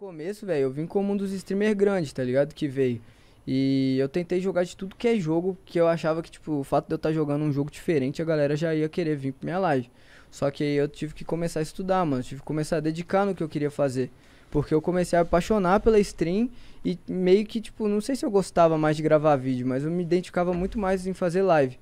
começo, velho, eu vim como um dos streamers grandes, tá ligado? Que veio. E eu tentei jogar de tudo que é jogo, que eu achava que, tipo, o fato de eu estar tá jogando um jogo diferente, a galera já ia querer vir pra minha live. Só que eu tive que começar a estudar, mano. Tive que começar a dedicar no que eu queria fazer. Porque eu comecei a apaixonar pela stream e meio que, tipo, não sei se eu gostava mais de gravar vídeo, mas eu me identificava muito mais em fazer live.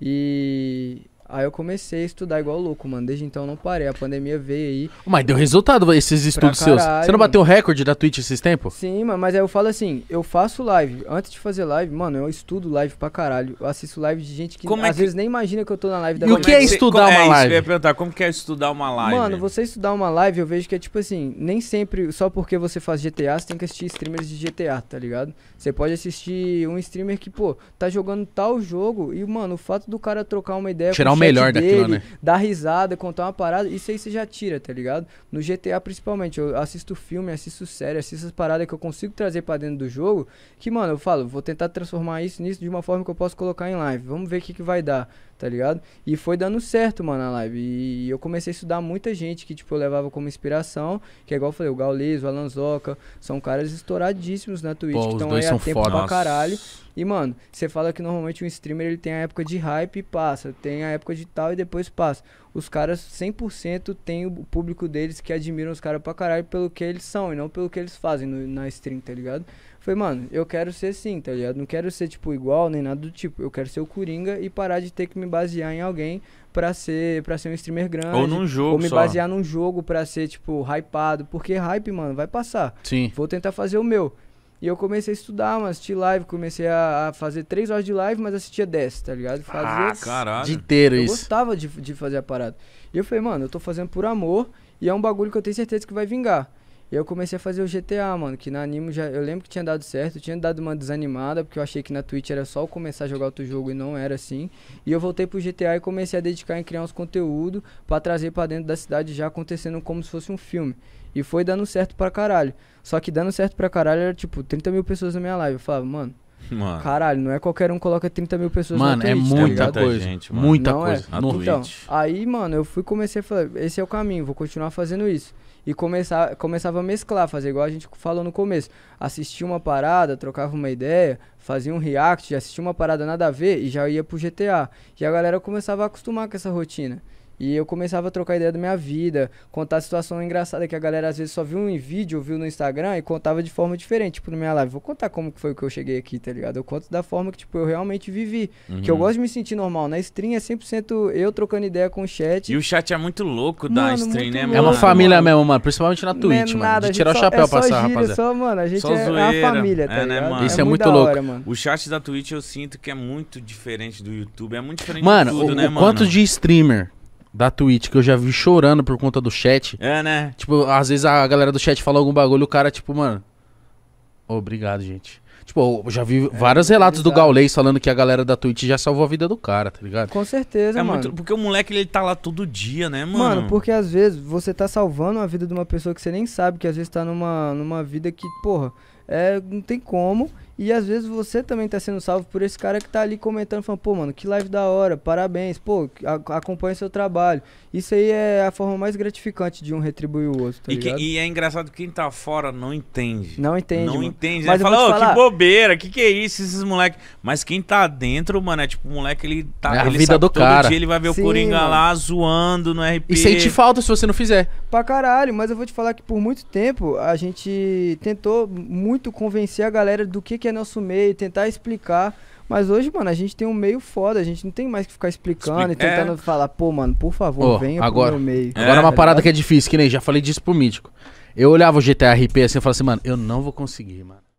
E Aí eu comecei a estudar igual louco, mano. Desde então eu não parei. A pandemia veio aí. Mas deu resultado esses estudos caralho, seus. Você não bateu o recorde da Twitch esses tempos? Sim, mano, mas aí eu falo assim, eu faço live. Antes de fazer live, mano, eu estudo live pra caralho. Eu assisto live de gente que como é às é que... vezes nem imagina que eu tô na live da E o que é estudar como uma é live? Eu ia perguntar, como que é estudar uma live? Mano, você estudar uma live, eu vejo que é tipo assim, nem sempre, só porque você faz GTA, você tem que assistir streamers de GTA, tá ligado? Você pode assistir um streamer que, pô, tá jogando tal jogo e, mano, o fato do cara trocar uma ideia. Tirar tirar o melhor dele, daquilo, né? Dar risada, contar uma parada, isso aí você já tira, tá ligado? No GTA, principalmente, eu assisto filme, assisto série, assisto as paradas que eu consigo trazer para dentro do jogo, que, mano, eu falo, vou tentar transformar isso nisso de uma forma que eu posso colocar em live. Vamos ver o que, que vai dar tá ligado? E foi dando certo, mano, a live. E eu comecei a estudar muita gente que, tipo, eu levava como inspiração, que é igual eu falei, o Gaules, o Alanzoca, são caras estouradíssimos na Twitch, Pô, que estão aí tempo foda. pra caralho. E, mano, você fala que normalmente um streamer ele tem a época de hype e passa, tem a época de tal e depois passa. Os caras 100% tem o público deles que admiram os caras pra caralho pelo que eles são e não pelo que eles fazem no, na stream, tá ligado? Falei, mano, eu quero ser sim tá ligado? Não quero ser, tipo, igual nem nada do tipo. Eu quero ser o Coringa e parar de ter que me basear em alguém pra ser, pra ser um streamer grande. Ou num jogo, Ou me só. basear num jogo pra ser, tipo, hypado. Porque hype, mano, vai passar. Sim. Vou tentar fazer o meu. E eu comecei a estudar, mas assistir live, comecei a, a fazer 3 horas de live, mas assistia 10, tá ligado? Fazia ah, assim. caralho. De inteiro eu isso. Eu gostava de, de fazer a parada. E eu falei, mano, eu tô fazendo por amor e é um bagulho que eu tenho certeza que vai vingar. E eu comecei a fazer o GTA, mano, que na Animo já. Eu lembro que tinha dado certo, tinha dado uma desanimada, porque eu achei que na Twitch era só eu começar a jogar outro jogo e não era assim. E eu voltei pro GTA e comecei a dedicar em criar uns conteúdos para trazer para dentro da cidade já acontecendo como se fosse um filme. E foi dando certo pra caralho. Só que dando certo pra caralho era tipo 30 mil pessoas na minha live. Eu falava, mano, Mano. Caralho, não é qualquer um coloca 30 mil pessoas mano, na é Twitch, é muita tá coisa. Gente, mano. Muita não é. coisa. É. então, Twitch. aí, mano, eu fui comecei a falar, esse é o caminho, vou continuar fazendo isso e começar, começava a mesclar, fazer igual a gente falou no começo. Assistia uma parada, trocava uma ideia, fazia um react, assistia uma parada nada a ver e já ia pro GTA. E a galera começava a acostumar com essa rotina. E eu começava a trocar ideia da minha vida, contar a situação engraçada que a galera às vezes só viu em vídeo ou viu no Instagram e contava de forma diferente, tipo, na minha live. Vou contar como que foi que eu cheguei aqui, tá ligado? Eu conto da forma que, tipo, eu realmente vivi. Uhum. Que eu uhum. gosto de me sentir normal. Na né? stream é 100% eu trocando ideia com o chat. E o chat é muito louco da mano, stream, né, mano? É uma família mano. mesmo, mano. Principalmente na é Twitch, é mano. Nada, de tirar o chapéu é pra essa rapaziada. Só, mano, a gente só é, é uma família, tá é, né, mano? Isso é, é muito, muito louco. Hora, mano. O chat da Twitch eu sinto que é muito diferente do YouTube. É muito diferente mano, de tudo, o, né, o mano? Quanto de streamer da Twitch que eu já vi chorando por conta do chat. É, né? Tipo, às vezes a galera do chat fala algum bagulho, o cara, tipo, mano. Obrigado, gente. Tipo, eu já vi é, vários relatos do Gaulês falando que a galera da Twitch já salvou a vida do cara, tá ligado? Com certeza, é mano. Muito, porque o moleque, ele tá lá todo dia, né, mano? Mano, porque às vezes você tá salvando a vida de uma pessoa que você nem sabe, que às vezes tá numa, numa vida que, porra, é, não tem como. E às vezes você também tá sendo salvo por esse cara que tá ali comentando, falando, pô, mano, que live da hora, parabéns, pô, acompanha seu trabalho. Isso aí é a forma mais gratificante de um retribuir o outro. Tá e, que, e, é engraçado que quem tá fora não entende. Não entende. Não mano. entende. Mas fala, ô, oh, que bobeira, que que é isso, esses moleques Mas quem tá dentro, mano, é tipo, o moleque, ele tá. É a ele vida do cara. Dia, ele vai ver o Coringa mano. lá zoando no RP. E sente falta se você não fizer. Pra caralho, mas eu vou te falar que por muito tempo a gente tentou muito muito convencer a galera do que, que é nosso meio, tentar explicar. Mas hoje, mano, a gente tem um meio foda, a gente não tem mais que ficar explicando e tentando é. falar, pô, mano, por favor, oh, venha agora, pro meu meio. Agora é uma é, parada é que é difícil, que nem já falei disso pro Mítico. Eu olhava o GTA RP assim e falava assim, mano, eu não vou conseguir, mano.